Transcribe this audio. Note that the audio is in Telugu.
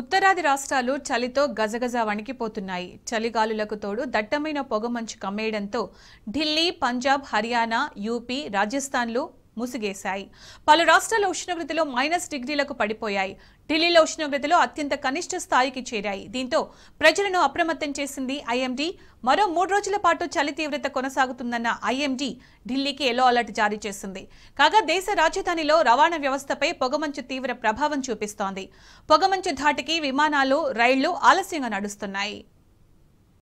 ఉత్తరాది రాష్ట్రాలు చలితో గజగజ వణికిపోతున్నాయి చలిగాలులకు తోడు దట్టమైన పొగమంచు కమ్మేయడంతో ఢిల్లీ పంజాబ్ హర్యానా యూపీ రాజస్థాన్లు ముసుగేశాయి పలు రాష్ట్రాల ఉష్ణోగ్రతలు మైనస్ డిగ్రీలకు పడిపోయాయి ఢిల్లీలో ఉష్ణోగ్రతలు అత్యంత కనిష్ట స్థాయికి చేరాయి దీంతో ప్రజలను అప్రమత్తం చేసింది ఐఎండీ మరో మూడు రోజుల పాటు చలి తీవ్రత కొనసాగుతుందన్న ఐఎండీ ఢిల్లీకి ఎల్లో అలర్ట్ జారీ చేసింది కాగా దేశ రాజధానిలో రవాణా వ్యవస్థపై పొగమంచు తీవ్ర ప్రభావం చూపిస్తోంది పొగమంచు ధాటికి విమానాలు రైళ్లు ఆలస్యంగా నడుస్తున్నాయి